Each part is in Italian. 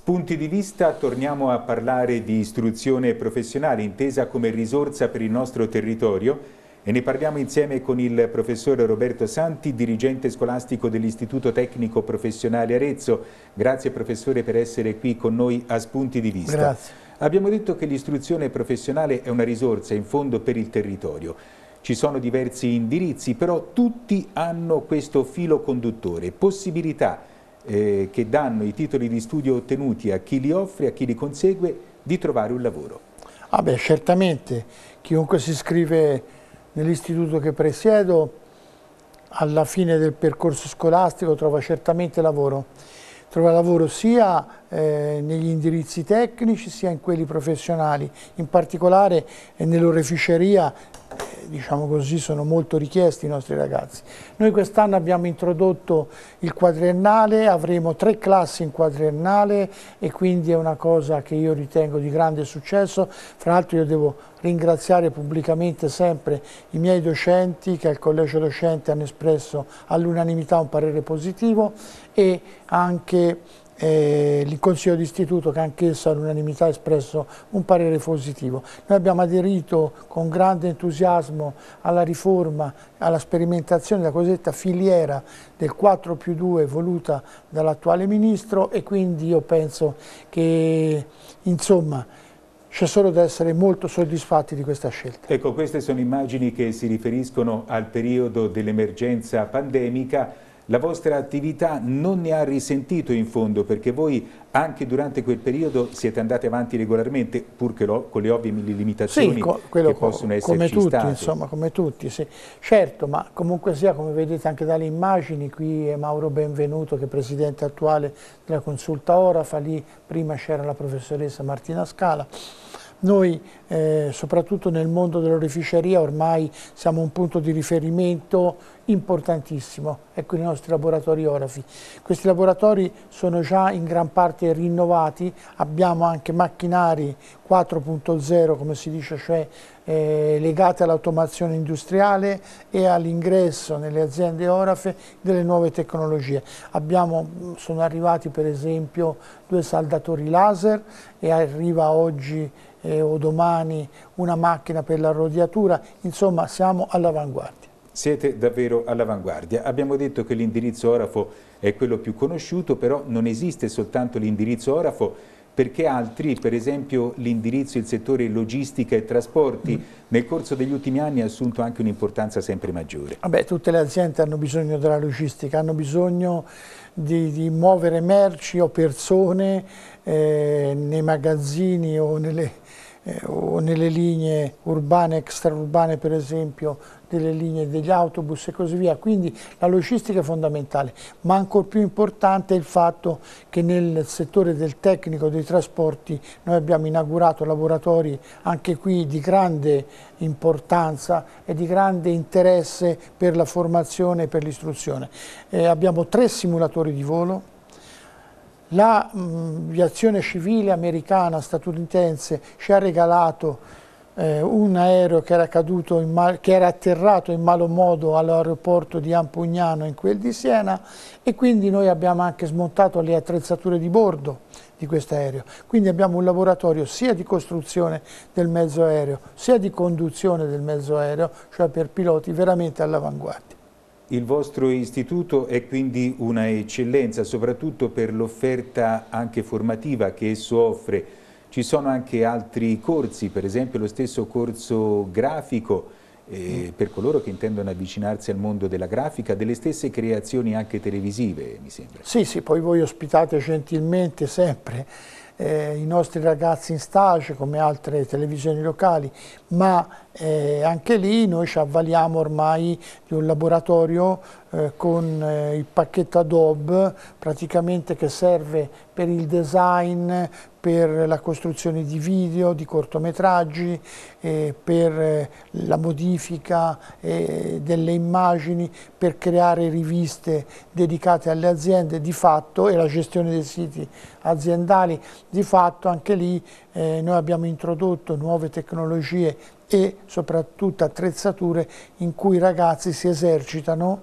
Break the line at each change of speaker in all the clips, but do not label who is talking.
Spunti di vista, torniamo a parlare di istruzione professionale intesa come risorsa per il nostro territorio e ne parliamo insieme con il professore Roberto Santi, dirigente scolastico dell'Istituto Tecnico Professionale Arezzo. Grazie professore per essere qui con noi a Spunti di vista. Grazie. Abbiamo detto che l'istruzione professionale è una risorsa in fondo per il territorio. Ci sono diversi indirizzi, però tutti hanno questo filo conduttore, possibilità eh, che danno i titoli di studio ottenuti a chi li offre, a chi li consegue, di trovare un lavoro.
Ah beh, certamente, chiunque si iscrive nell'istituto che presiedo, alla fine del percorso scolastico trova certamente lavoro. Trova lavoro sia eh, negli indirizzi tecnici sia in quelli professionali, in particolare eh, nell'oreficeria diciamo così, sono molto richiesti i nostri ragazzi. Noi quest'anno abbiamo introdotto il quadriennale, avremo tre classi in quadriennale e quindi è una cosa che io ritengo di grande successo. Fra l'altro io devo ringraziare pubblicamente sempre i miei docenti che al collegio docente hanno espresso all'unanimità un parere positivo e anche eh, il Consiglio d'Istituto che anch'esso all'unanimità ha espresso un parere positivo. Noi abbiamo aderito con grande entusiasmo alla riforma, alla sperimentazione della cosiddetta filiera del 4 più 2 voluta dall'attuale Ministro e quindi io penso che insomma c'è solo da essere molto soddisfatti di questa scelta.
Ecco, queste sono immagini che si riferiscono al periodo dell'emergenza pandemica la vostra attività non ne ha risentito in fondo perché voi anche durante quel periodo siete andati avanti regolarmente pur che lo, con le ovvie limitazioni sì, co che possono esserci come tutti, state. Insomma,
come tutti, sì. certo, ma comunque sia come vedete anche dalle immagini, qui è Mauro Benvenuto che è presidente attuale della consulta Orafa, lì prima c'era la professoressa Martina Scala. Noi eh, soprattutto nel mondo dell'orificeria ormai siamo un punto di riferimento importantissimo, ecco i nostri laboratori Orafi. Questi laboratori sono già in gran parte rinnovati, abbiamo anche macchinari 4.0 come si dice, cioè eh, legate all'automazione industriale e all'ingresso nelle aziende Orafe delle nuove tecnologie. Abbiamo, sono arrivati per esempio due saldatori laser e arriva oggi eh, o domani una macchina per la rodiatura, insomma siamo all'avanguardia
siete davvero all'avanguardia. Abbiamo detto che l'indirizzo orafo è quello più conosciuto, però non esiste soltanto l'indirizzo orafo perché altri, per esempio l'indirizzo, il settore logistica e trasporti, mm. nel corso degli ultimi anni ha assunto anche un'importanza sempre maggiore.
Vabbè, tutte le aziende hanno bisogno della logistica, hanno bisogno di, di muovere merci o persone eh, nei magazzini o nelle eh, o nelle linee urbane, extraurbane per esempio, delle linee degli autobus e così via. Quindi la logistica è fondamentale, ma ancor più importante è il fatto che nel settore del tecnico dei trasporti noi abbiamo inaugurato laboratori anche qui di grande importanza e di grande interesse per la formazione e per l'istruzione. Eh, abbiamo tre simulatori di volo, Mm, l'aviazione civile americana, statunitense, ci ha regalato eh, un aereo che era, mal, che era, atterrato in malo modo all'aeroporto di Ampugnano in quel di Siena e quindi noi abbiamo anche smontato le attrezzature di bordo di questo aereo. Quindi abbiamo un laboratorio sia di costruzione del mezzo aereo, sia di conduzione del mezzo aereo, cioè per piloti veramente all'avanguardia.
Il vostro istituto è quindi una eccellenza, soprattutto per l'offerta anche formativa che esso offre. Ci sono anche altri corsi, per esempio lo stesso corso grafico, eh, mm. per coloro che intendono avvicinarsi al mondo della grafica, delle stesse creazioni anche televisive, mi sembra. Sì, sì, poi voi ospitate
gentilmente sempre eh, i nostri ragazzi in stage come altre televisioni locali, ma eh, anche lì noi ci avvaliamo ormai di un laboratorio eh, con eh, il pacchetto Adobe praticamente che serve per il design, per la costruzione di video, di cortometraggi, eh, per eh, la modifica eh, delle immagini, per creare riviste dedicate alle aziende di fatto e la gestione dei siti aziendali. Di fatto anche lì eh, noi abbiamo introdotto nuove tecnologie e soprattutto attrezzature in cui i ragazzi si esercitano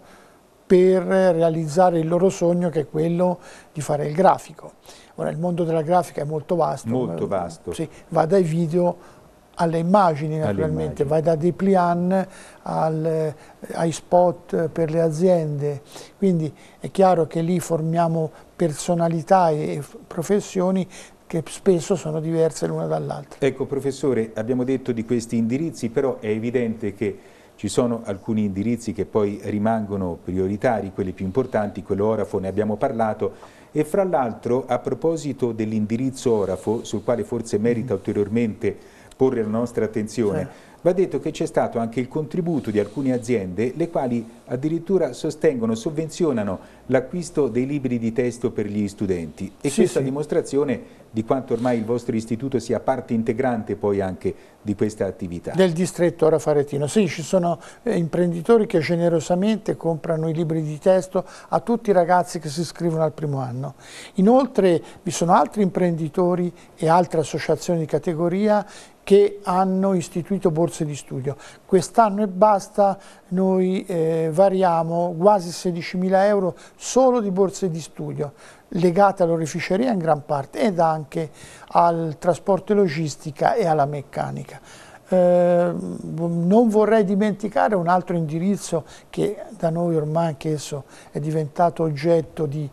per realizzare il loro sogno che è quello di fare il grafico. Ora il mondo della grafica è molto vasto, molto vasto. Sì, va dai video alle immagini naturalmente, alle immagini. vai da dei plian al, ai spot per le aziende, quindi è chiaro che lì formiamo personalità e professioni che spesso sono diverse l'una dall'altra.
Ecco professore, abbiamo detto di questi indirizzi, però è evidente che ci sono alcuni indirizzi che poi rimangono prioritari, quelli più importanti, quello orafo ne abbiamo parlato e fra l'altro a proposito dell'indirizzo orafo sul quale forse merita mm-hmm. ulteriormente porre la nostra attenzione, sì. Certo. Va detto che c'è stato anche il contributo di alcune aziende le quali addirittura sostengono, sovvenzionano l'acquisto dei libri di testo per gli studenti e sì, questa sì. dimostrazione di quanto ormai il vostro istituto sia parte integrante poi anche di questa attività. Del
distretto Rafaretino, sì, ci sono eh, imprenditori che generosamente comprano i libri di testo a tutti i ragazzi che si iscrivono al primo anno. Inoltre vi sono altri imprenditori e altre associazioni di categoria che hanno istituito borse di studio. Quest'anno e basta noi eh, variamo quasi 16.000 euro solo di borse di studio legate all'oreficeria in gran parte ed anche al trasporto e logistica e alla meccanica. Eh, non vorrei dimenticare un altro indirizzo che da noi ormai anch'esso è diventato oggetto di,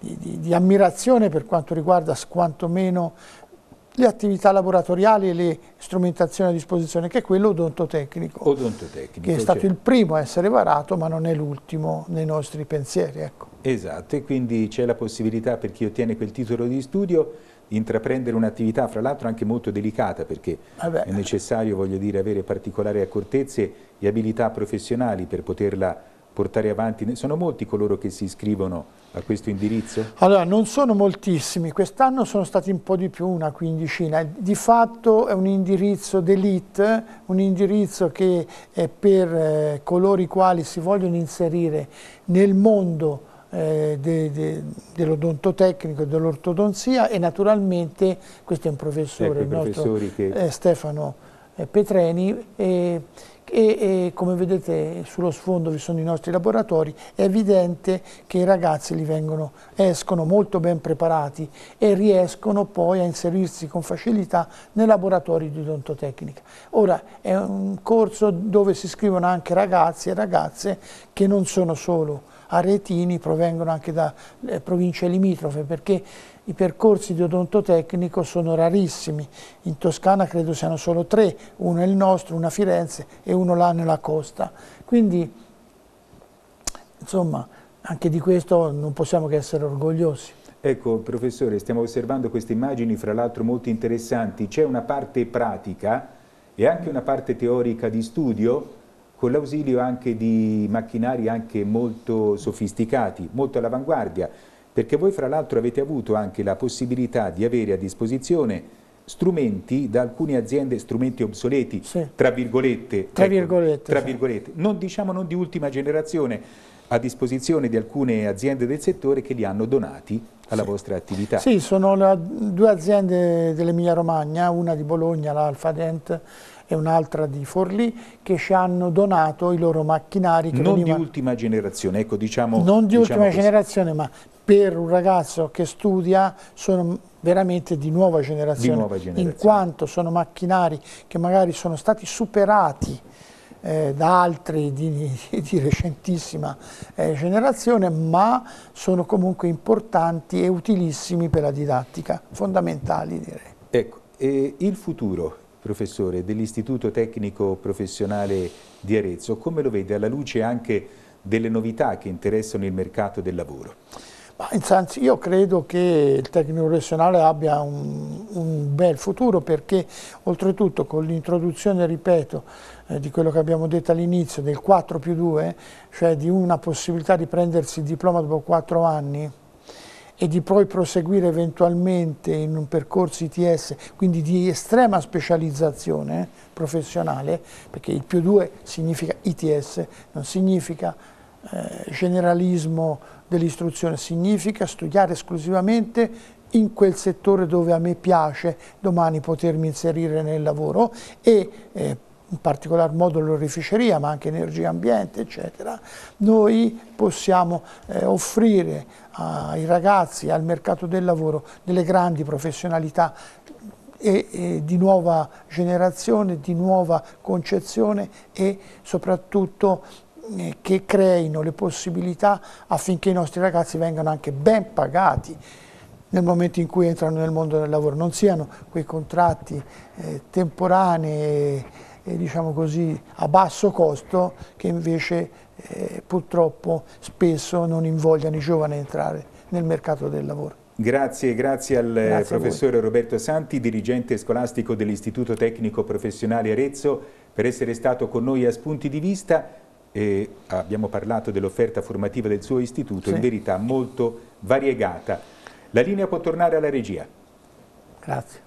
di, di, di ammirazione per quanto riguarda quantomeno le attività laboratoriali e le strumentazioni a disposizione, che è quello odontotecnico,
odontotecnico che è stato cioè... il
primo a essere varato, ma non è l'ultimo nei nostri pensieri. Ecco.
Esatto, e quindi c'è la possibilità per chi ottiene quel titolo di studio di intraprendere un'attività, fra l'altro anche molto delicata, perché Vabbè. Eh è necessario, voglio dire, avere particolari accortezze e abilità professionali per poterla portare avanti? Sono molti coloro che si iscrivono a questo indirizzo? Allora, non sono
moltissimi, quest'anno sono stati un po' di più, una quindicina. Di fatto è un indirizzo d'elite, un indirizzo che è per eh, coloro i quali si vogliono inserire nel mondo eh, de, de, dell'odontotecnico e dell'ortodonzia e naturalmente questo è un professore, ecco, il nostro eh, Stefano eh, Petreni, eh, e, e, come vedete sullo sfondo vi sono i nostri laboratori, è evidente che i ragazzi li vengono, escono molto ben preparati e riescono poi a inserirsi con facilità nei laboratori di odontotecnica. Ora è un corso dove si iscrivono anche ragazzi e ragazze che non sono solo aretini, provengono anche da eh, province limitrofe perché i percorsi di odontotecnico sono rarissimi, in Toscana credo siano solo tre, uno è il nostro, uno a Firenze e uno là nella costa. Quindi,
insomma, anche di questo non possiamo che essere orgogliosi. Ecco, professore, stiamo osservando queste immagini, fra l'altro molto interessanti. C'è una parte pratica e anche una parte teorica di studio con l'ausilio anche di macchinari anche molto sofisticati, molto all'avanguardia perché voi fra l'altro avete avuto anche la possibilità di avere a disposizione strumenti da alcune aziende, strumenti obsoleti, sì. tra virgolette, tra ecco, virgolette, ecco, tra virgolette non diciamo non di ultima generazione, a disposizione di alcune aziende del settore che li hanno donati alla sì. vostra attività. Sì,
sono la, due aziende dell'Emilia Romagna, una di Bologna, l'Alfa Dent, e un'altra di Forlì che ci hanno donato i loro macchinari. non venivano... di
ultima generazione, ecco diciamo. Non di diciamo ultima così.
generazione, ma per un ragazzo che studia sono veramente di nuova, di nuova generazione, in quanto sono macchinari che magari sono stati superati eh, da altri di, di recentissima eh, generazione, ma sono comunque importanti e utilissimi per la didattica,
fondamentali direi. Ecco, e il futuro professore, dell'Istituto Tecnico Professionale di Arezzo. Come lo vede alla luce anche delle novità che interessano il mercato del lavoro? Ma intanto io credo che
il tecnico professionale abbia un, un bel futuro perché oltretutto con l'introduzione, ripeto, eh, di quello che abbiamo detto all'inizio del 4 più 2, cioè di una possibilità di prendersi il diploma dopo 4 anni, e di poi proseguire eventualmente in un percorso ITS, quindi di estrema specializzazione eh, professionale, perché il più 2 significa ITS, non significa eh, generalismo dell'istruzione, significa studiare esclusivamente in quel settore dove a me piace domani potermi inserire nel lavoro e eh, in particolar modo l'orificeria, ma anche energia ambiente, eccetera, noi possiamo eh, offrire ai ragazzi, al mercato del lavoro, delle grandi professionalità e, e di nuova generazione, di nuova concezione e soprattutto eh, che creino le possibilità affinché i nostri ragazzi vengano anche ben pagati nel momento in cui entrano nel mondo del lavoro, non siano quei contratti eh, temporanei eh, diciamo così, a basso costo che invece eh, purtroppo spesso non invogliano i giovani a entrare nel mercato del lavoro.
Grazie, grazie al eh, grazie professore Roberto Santi, dirigente scolastico dell'Istituto Tecnico Professionale Arezzo, per essere stato con noi a Spunti di Vista. E abbiamo parlato dell'offerta formativa del suo istituto, sì. in verità molto variegata. La linea può tornare alla regia.
Grazie.